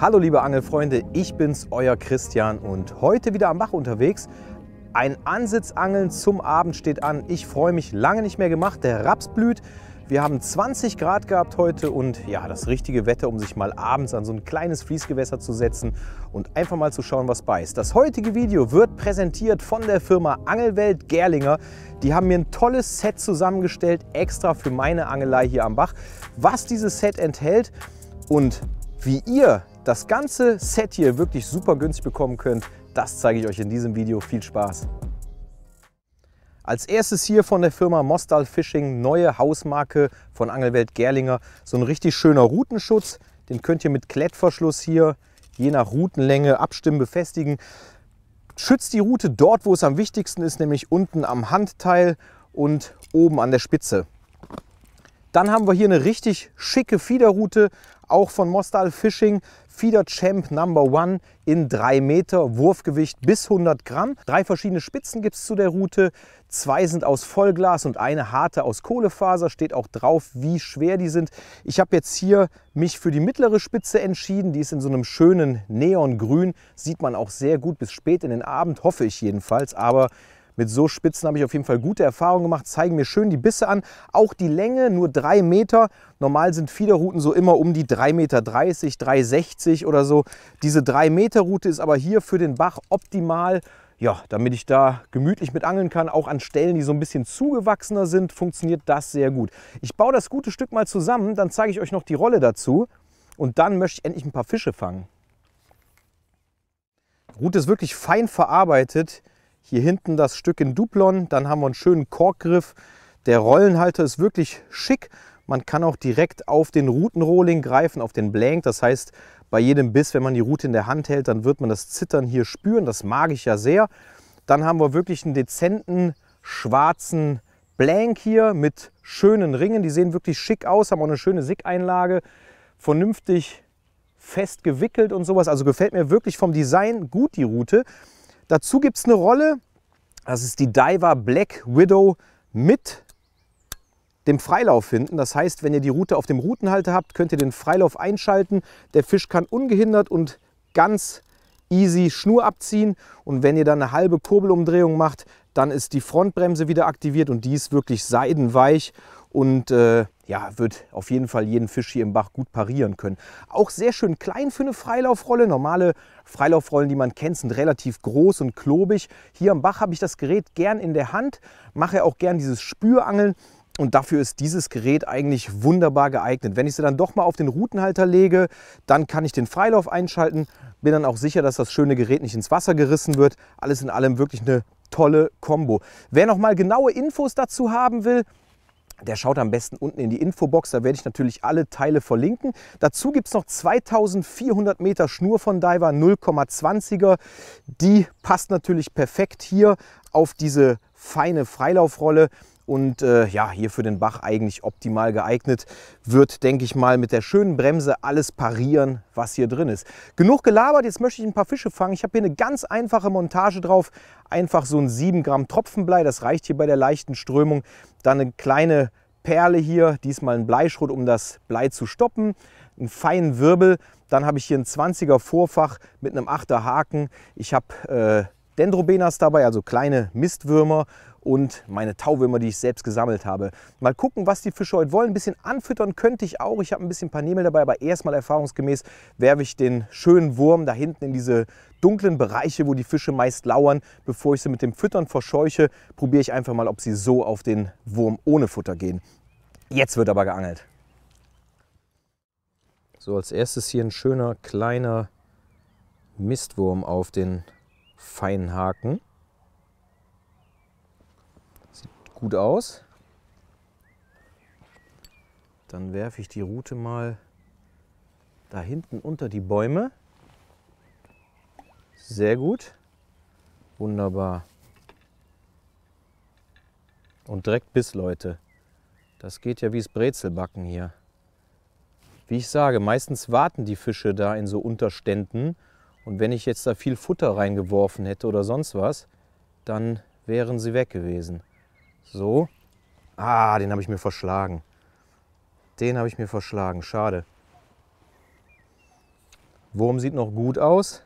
Hallo liebe Angelfreunde, ich bin's, euer Christian und heute wieder am Bach unterwegs. Ein Ansitzangeln zum Abend steht an. Ich freue mich, lange nicht mehr gemacht. Der Raps blüht. Wir haben 20 Grad gehabt heute und ja, das richtige Wetter, um sich mal abends an so ein kleines Fließgewässer zu setzen und einfach mal zu schauen, was beißt. Das heutige Video wird präsentiert von der Firma Angelwelt Gerlinger. Die haben mir ein tolles Set zusammengestellt, extra für meine Angelei hier am Bach. Was dieses Set enthält und wie ihr das ganze Set hier wirklich super günstig bekommen könnt, das zeige ich euch in diesem Video. Viel Spaß! Als erstes hier von der Firma Mostal Fishing, neue Hausmarke von Angelwelt Gerlinger. So ein richtig schöner Routenschutz. Den könnt ihr mit Klettverschluss hier je nach Routenlänge abstimmen, befestigen. Schützt die Route dort, wo es am wichtigsten ist, nämlich unten am Handteil und oben an der Spitze. Dann haben wir hier eine richtig schicke Fiederroute, auch von Mostal Fishing. Feeder Champ Number One in 3 Meter, Wurfgewicht bis 100 Gramm. Drei verschiedene Spitzen gibt es zu der Route. Zwei sind aus Vollglas und eine harte aus Kohlefaser. Steht auch drauf, wie schwer die sind. Ich habe jetzt hier mich für die mittlere Spitze entschieden. Die ist in so einem schönen Neongrün. Sieht man auch sehr gut bis spät in den Abend, hoffe ich jedenfalls. Aber mit so Spitzen habe ich auf jeden Fall gute Erfahrungen gemacht, zeigen mir schön die Bisse an. Auch die Länge, nur 3 Meter. Normal sind Fiederrouten so immer um die 3,30 Meter, 3,60 oder so. Diese 3 Meter Route ist aber hier für den Bach optimal ja, damit ich da gemütlich mit angeln kann, auch an Stellen, die so ein bisschen zugewachsener sind, funktioniert das sehr gut. Ich baue das gute Stück mal zusammen, dann zeige ich euch noch die Rolle dazu und dann möchte ich endlich ein paar Fische fangen. Die Route ist wirklich fein verarbeitet. Hier hinten das Stück in Duplon. Dann haben wir einen schönen Korkgriff. Der Rollenhalter ist wirklich schick. Man kann auch direkt auf den Routenrohling greifen, auf den Blank. Das heißt, bei jedem Biss, wenn man die Route in der Hand hält, dann wird man das Zittern hier spüren. Das mag ich ja sehr. Dann haben wir wirklich einen dezenten schwarzen Blank hier mit schönen Ringen. Die sehen wirklich schick aus, haben auch eine schöne Sickeinlage. Vernünftig fest gewickelt und sowas. Also gefällt mir wirklich vom Design gut die Route. Dazu gibt es eine Rolle, das ist die Diver Black Widow mit dem Freilauf hinten. Das heißt, wenn ihr die Route auf dem Routenhalter habt, könnt ihr den Freilauf einschalten. Der Fisch kann ungehindert und ganz easy Schnur abziehen. Und wenn ihr dann eine halbe Kurbelumdrehung macht, dann ist die Frontbremse wieder aktiviert und die ist wirklich seidenweich und äh, ja, wird auf jeden Fall jeden Fisch hier im Bach gut parieren können. Auch sehr schön klein für eine Freilaufrolle. Normale Freilaufrollen, die man kennt, sind relativ groß und klobig. Hier am Bach habe ich das Gerät gern in der Hand, mache auch gern dieses Spürangeln. Und dafür ist dieses Gerät eigentlich wunderbar geeignet. Wenn ich sie dann doch mal auf den Routenhalter lege, dann kann ich den Freilauf einschalten. Bin dann auch sicher, dass das schöne Gerät nicht ins Wasser gerissen wird. Alles in allem wirklich eine tolle Kombo. Wer noch mal genaue Infos dazu haben will, der schaut am besten unten in die Infobox, da werde ich natürlich alle Teile verlinken. Dazu gibt es noch 2400 Meter Schnur von Diver, 0,20er. Die passt natürlich perfekt hier auf diese feine Freilaufrolle und äh, ja, hier für den Bach eigentlich optimal geeignet. Wird, denke ich mal, mit der schönen Bremse alles parieren, was hier drin ist. Genug gelabert, jetzt möchte ich ein paar Fische fangen. Ich habe hier eine ganz einfache Montage drauf. Einfach so ein 7 Gramm Tropfenblei, das reicht hier bei der leichten Strömung. Dann eine kleine Perle hier, diesmal ein Bleischrot, um das Blei zu stoppen, einen feinen Wirbel. Dann habe ich hier ein 20er Vorfach mit einem 8er Haken. Ich habe äh, Dendrobenas dabei, also kleine Mistwürmer und meine Tauwürmer, die ich selbst gesammelt habe. Mal gucken, was die Fische heute wollen. Ein bisschen anfüttern könnte ich auch. Ich habe ein bisschen Panemel dabei, aber erstmal erfahrungsgemäß werfe ich den schönen Wurm da hinten in diese dunklen Bereiche, wo die Fische meist lauern. Bevor ich sie mit dem Füttern verscheuche, probiere ich einfach mal, ob sie so auf den Wurm ohne Futter gehen. Jetzt wird aber geangelt. So, als erstes hier ein schöner kleiner Mistwurm auf den Haken. Sieht gut aus. Dann werfe ich die Route mal da hinten unter die Bäume. Sehr gut. Wunderbar. Und direkt bis, Leute. Das geht ja wie das Brezelbacken hier. Wie ich sage, meistens warten die Fische da in so Unterständen und wenn ich jetzt da viel Futter reingeworfen hätte oder sonst was, dann wären sie weg gewesen. So. Ah, den habe ich mir verschlagen. Den habe ich mir verschlagen. Schade. Wurm sieht noch gut aus,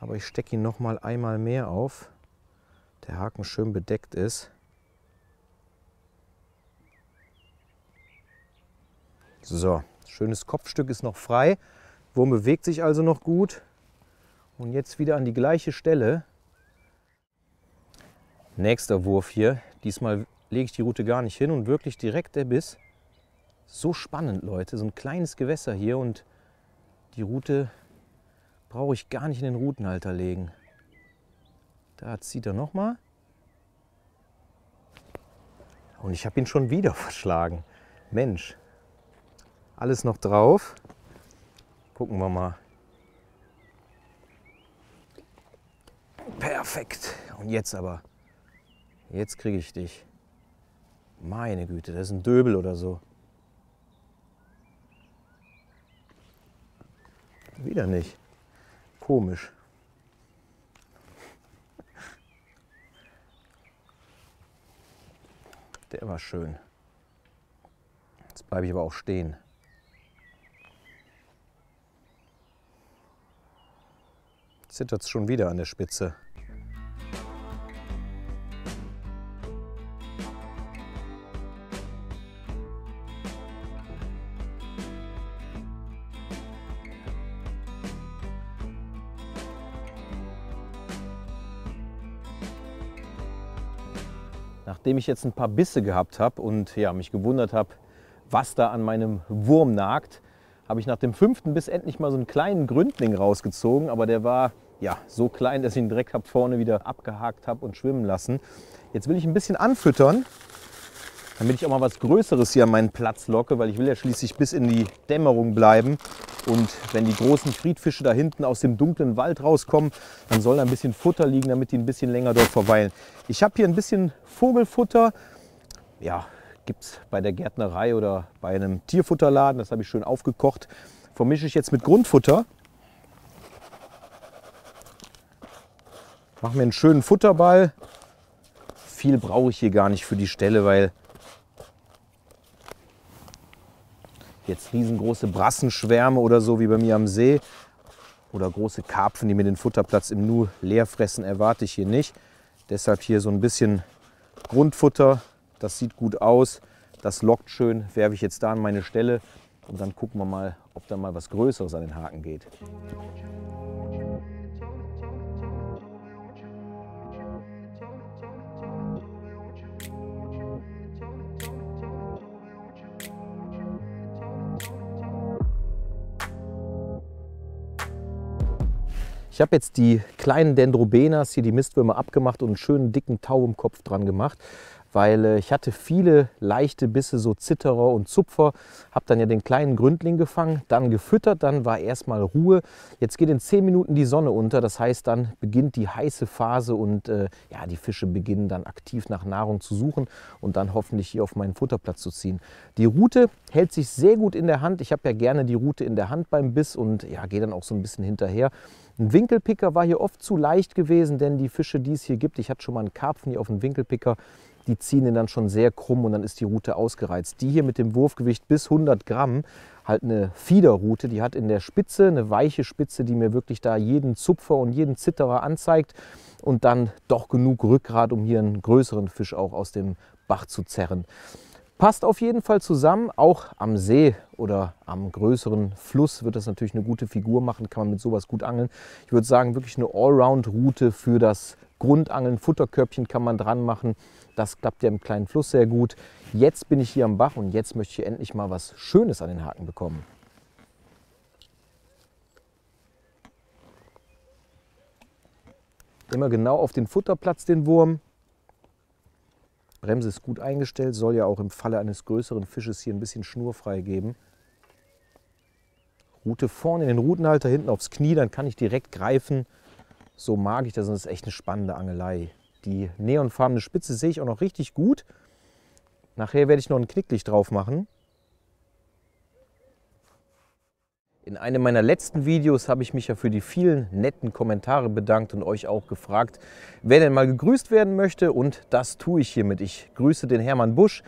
aber ich stecke ihn noch mal einmal mehr auf. Der Haken schön bedeckt ist. So, schönes Kopfstück ist noch frei. Wurm bewegt sich also noch gut. Und jetzt wieder an die gleiche Stelle. Nächster Wurf hier. Diesmal lege ich die Route gar nicht hin und wirklich direkt der Biss. So spannend, Leute. So ein kleines Gewässer hier und die Route brauche ich gar nicht in den Routenhalter legen. Da zieht er nochmal. Und ich habe ihn schon wieder verschlagen. Mensch, alles noch drauf. Gucken wir mal. Perfekt. Und jetzt aber. Jetzt kriege ich dich. Meine Güte, das ist ein Döbel oder so. Wieder nicht. Komisch. Der war schön. Jetzt bleibe ich aber auch stehen. Zittert es schon wieder an der Spitze. nachdem ich jetzt ein paar Bisse gehabt habe und ja, mich gewundert habe, was da an meinem Wurm nagt, habe ich nach dem fünften Biss endlich mal so einen kleinen Gründling rausgezogen, aber der war ja so klein, dass ich ihn direkt hab vorne wieder abgehakt habe und schwimmen lassen. Jetzt will ich ein bisschen anfüttern damit ich auch mal was Größeres hier an meinen Platz locke, weil ich will ja schließlich bis in die Dämmerung bleiben. Und wenn die großen Friedfische da hinten aus dem dunklen Wald rauskommen, dann soll da ein bisschen Futter liegen, damit die ein bisschen länger dort verweilen. Ich habe hier ein bisschen Vogelfutter. Ja, gibt es bei der Gärtnerei oder bei einem Tierfutterladen. Das habe ich schön aufgekocht. Vermische ich jetzt mit Grundfutter. Mache mir einen schönen Futterball. Viel brauche ich hier gar nicht für die Stelle, weil Jetzt riesengroße Brassenschwärme oder so wie bei mir am See oder große Karpfen, die mir den Futterplatz im Nu leer fressen, erwarte ich hier nicht. Deshalb hier so ein bisschen Grundfutter, das sieht gut aus, das lockt schön, werfe ich jetzt da an meine Stelle und dann gucken wir mal, ob da mal was Größeres an den Haken geht. Ich habe jetzt die kleinen Dendrobenas, hier die Mistwürmer, abgemacht und einen schönen dicken Tau im Kopf dran gemacht, weil äh, ich hatte viele leichte Bisse, so Zitterer und Zupfer. Habe dann ja den kleinen Gründling gefangen, dann gefüttert, dann war erstmal Ruhe. Jetzt geht in 10 Minuten die Sonne unter, das heißt, dann beginnt die heiße Phase und äh, ja, die Fische beginnen dann aktiv nach Nahrung zu suchen und dann hoffentlich hier auf meinen Futterplatz zu ziehen. Die Rute hält sich sehr gut in der Hand. Ich habe ja gerne die Rute in der Hand beim Biss und ja, gehe dann auch so ein bisschen hinterher. Ein Winkelpicker war hier oft zu leicht gewesen, denn die Fische, die es hier gibt, ich hatte schon mal einen Karpfen hier auf dem Winkelpicker, die ziehen den dann schon sehr krumm und dann ist die Route ausgereizt. Die hier mit dem Wurfgewicht bis 100 Gramm, halt eine Fiederrute, die hat in der Spitze eine weiche Spitze, die mir wirklich da jeden Zupfer und jeden Zitterer anzeigt und dann doch genug Rückgrat, um hier einen größeren Fisch auch aus dem Bach zu zerren. Passt auf jeden Fall zusammen, auch am See oder am größeren Fluss wird das natürlich eine gute Figur machen, kann man mit sowas gut angeln. Ich würde sagen, wirklich eine Allround-Route für das Grundangeln, Futterkörbchen kann man dran machen. Das klappt ja im kleinen Fluss sehr gut. Jetzt bin ich hier am Bach und jetzt möchte ich endlich mal was Schönes an den Haken bekommen. Immer genau auf den Futterplatz den Wurm. Bremse ist gut eingestellt, soll ja auch im Falle eines größeren Fisches hier ein bisschen Schnur freigeben. Rute vorne in den Rutenhalter, hinten aufs Knie, dann kann ich direkt greifen. So mag ich das und das ist echt eine spannende Angelei. Die neonfarbene Spitze sehe ich auch noch richtig gut. Nachher werde ich noch ein Knicklicht drauf machen. In einem meiner letzten Videos habe ich mich ja für die vielen netten Kommentare bedankt und euch auch gefragt, wer denn mal gegrüßt werden möchte und das tue ich hiermit. Ich grüße den Hermann Busch,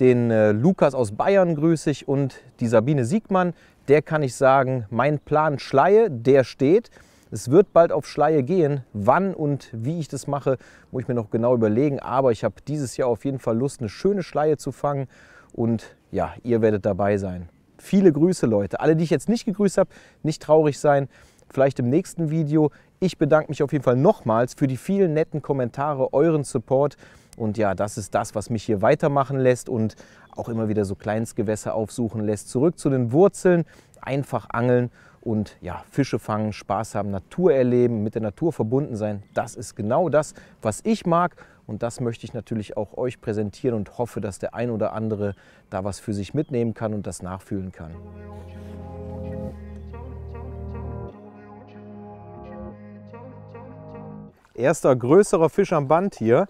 den äh, Lukas aus Bayern grüße ich und die Sabine Siegmann. Der kann ich sagen, mein Plan Schleie, der steht. Es wird bald auf Schleie gehen. Wann und wie ich das mache, muss ich mir noch genau überlegen. Aber ich habe dieses Jahr auf jeden Fall Lust, eine schöne Schleie zu fangen. Und ja, ihr werdet dabei sein. Viele Grüße, Leute. Alle, die ich jetzt nicht gegrüßt habe, nicht traurig sein. Vielleicht im nächsten Video. Ich bedanke mich auf jeden Fall nochmals für die vielen netten Kommentare, euren Support. Und ja, das ist das, was mich hier weitermachen lässt und auch immer wieder so Kleinstgewässer aufsuchen lässt. Zurück zu den Wurzeln, einfach angeln und ja, Fische fangen, Spaß haben, Natur erleben, mit der Natur verbunden sein. Das ist genau das, was ich mag und das möchte ich natürlich auch euch präsentieren und hoffe, dass der ein oder andere da was für sich mitnehmen kann und das nachfühlen kann. Erster größerer Fisch am Band hier.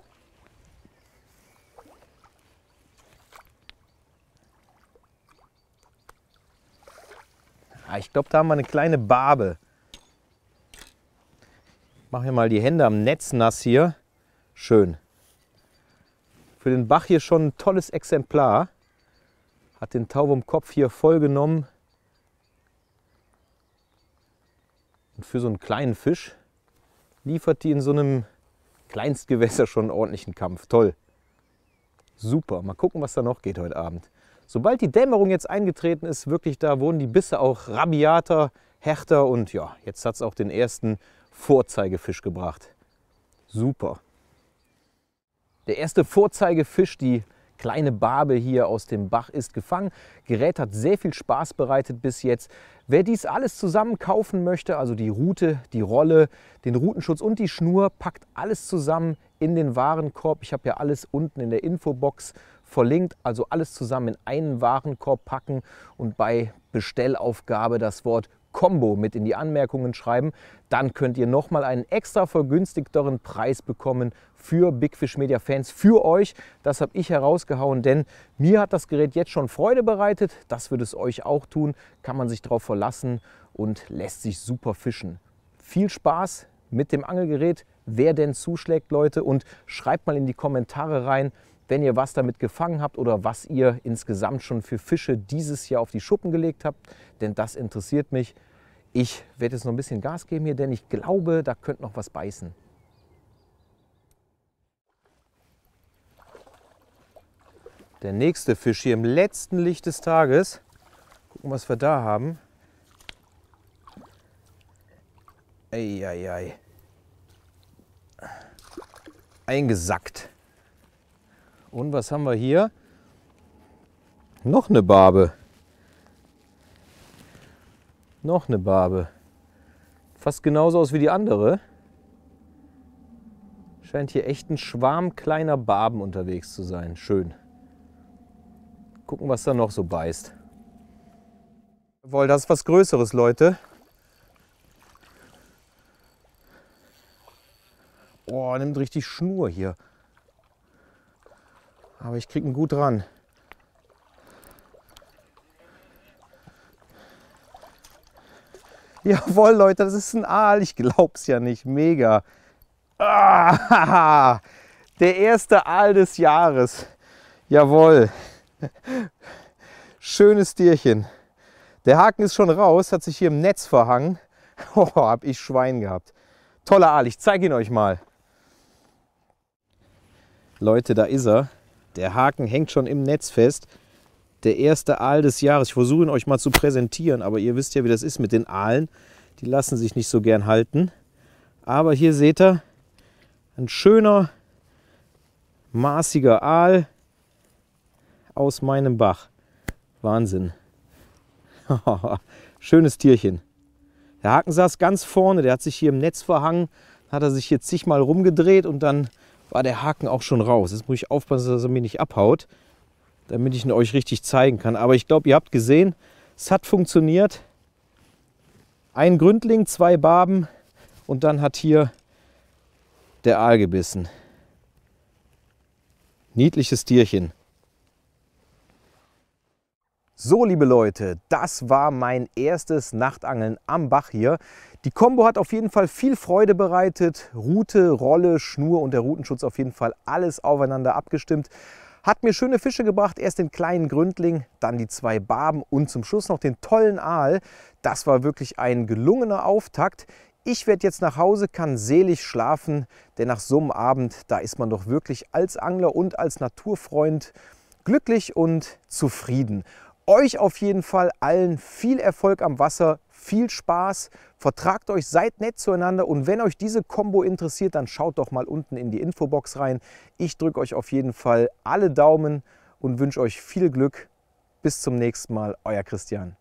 Ah, ich glaube, da haben wir eine kleine Barbe. Ich mache mir mal die Hände am Netz nass hier. Schön. Für den Bach hier schon ein tolles Exemplar. Hat den Taubumkopf hier voll genommen. Und für so einen kleinen Fisch liefert die in so einem Kleinstgewässer schon einen ordentlichen Kampf. Toll. Super. Mal gucken, was da noch geht heute Abend. Sobald die Dämmerung jetzt eingetreten ist, wirklich da wurden die Bisse auch rabiater, härter und ja, jetzt hat es auch den ersten Vorzeigefisch gebracht. Super. Der erste Vorzeigefisch, die kleine Barbe hier aus dem Bach, ist gefangen. Gerät hat sehr viel Spaß bereitet bis jetzt. Wer dies alles zusammen kaufen möchte, also die Rute, die Rolle, den Rutenschutz und die Schnur, packt alles zusammen in den Warenkorb. Ich habe ja alles unten in der Infobox verlinkt, also alles zusammen in einen Warenkorb packen und bei Bestellaufgabe das Wort Combo mit in die Anmerkungen schreiben. Dann könnt ihr nochmal einen extra vergünstigteren Preis bekommen für Big Fish Media Fans, für euch. Das habe ich herausgehauen, denn mir hat das Gerät jetzt schon Freude bereitet. Das wird es euch auch tun. Kann man sich darauf verlassen und lässt sich super fischen. Viel Spaß mit dem Angelgerät. Wer denn zuschlägt, Leute, und schreibt mal in die Kommentare rein, wenn ihr was damit gefangen habt oder was ihr insgesamt schon für Fische dieses Jahr auf die Schuppen gelegt habt, denn das interessiert mich. Ich werde jetzt noch ein bisschen Gas geben hier, denn ich glaube, da könnte noch was beißen. Der nächste Fisch hier im letzten Licht des Tages. Gucken, was wir da haben. Eieiei. Eingesackt. Und was haben wir hier? Noch eine Barbe. Noch eine Barbe. Fast genauso aus wie die andere. Scheint hier echt ein Schwarm kleiner Barben unterwegs zu sein. Schön. Gucken, was da noch so beißt. Jawohl, das ist was Größeres, Leute. Oh, nimmt richtig Schnur hier. Aber ich kriege ihn gut dran. Jawohl, Leute, das ist ein Aal. Ich glaube es ja nicht. Mega. Ah, der erste Aal des Jahres. Jawohl. Schönes Tierchen. Der Haken ist schon raus, hat sich hier im Netz verhangen. Oh, hab ich Schwein gehabt. Toller Aal, ich zeige ihn euch mal. Leute, da ist er. Der Haken hängt schon im Netz fest. Der erste Aal des Jahres. Ich versuche ihn euch mal zu präsentieren, aber ihr wisst ja, wie das ist mit den Aalen. Die lassen sich nicht so gern halten. Aber hier seht ihr, ein schöner, maßiger Aal aus meinem Bach. Wahnsinn. Schönes Tierchen. Der Haken saß ganz vorne, der hat sich hier im Netz verhangen, hat er sich hier zigmal rumgedreht und dann war der Haken auch schon raus. Jetzt muss ich aufpassen, dass er mir nicht abhaut, damit ich ihn euch richtig zeigen kann. Aber ich glaube, ihr habt gesehen, es hat funktioniert. Ein Gründling, zwei Barben und dann hat hier der Aal gebissen. Niedliches Tierchen. So, liebe Leute, das war mein erstes Nachtangeln am Bach hier. Die Combo hat auf jeden Fall viel Freude bereitet. Rute, Rolle, Schnur und der Rutenschutz auf jeden Fall alles aufeinander abgestimmt. Hat mir schöne Fische gebracht, erst den kleinen Gründling, dann die zwei Barben und zum Schluss noch den tollen Aal. Das war wirklich ein gelungener Auftakt. Ich werde jetzt nach Hause, kann selig schlafen, denn nach so einem Abend, da ist man doch wirklich als Angler und als Naturfreund glücklich und zufrieden. Euch auf jeden Fall allen viel Erfolg am Wasser, viel Spaß, vertragt euch, seid nett zueinander und wenn euch diese Combo interessiert, dann schaut doch mal unten in die Infobox rein. Ich drücke euch auf jeden Fall alle Daumen und wünsche euch viel Glück. Bis zum nächsten Mal, euer Christian.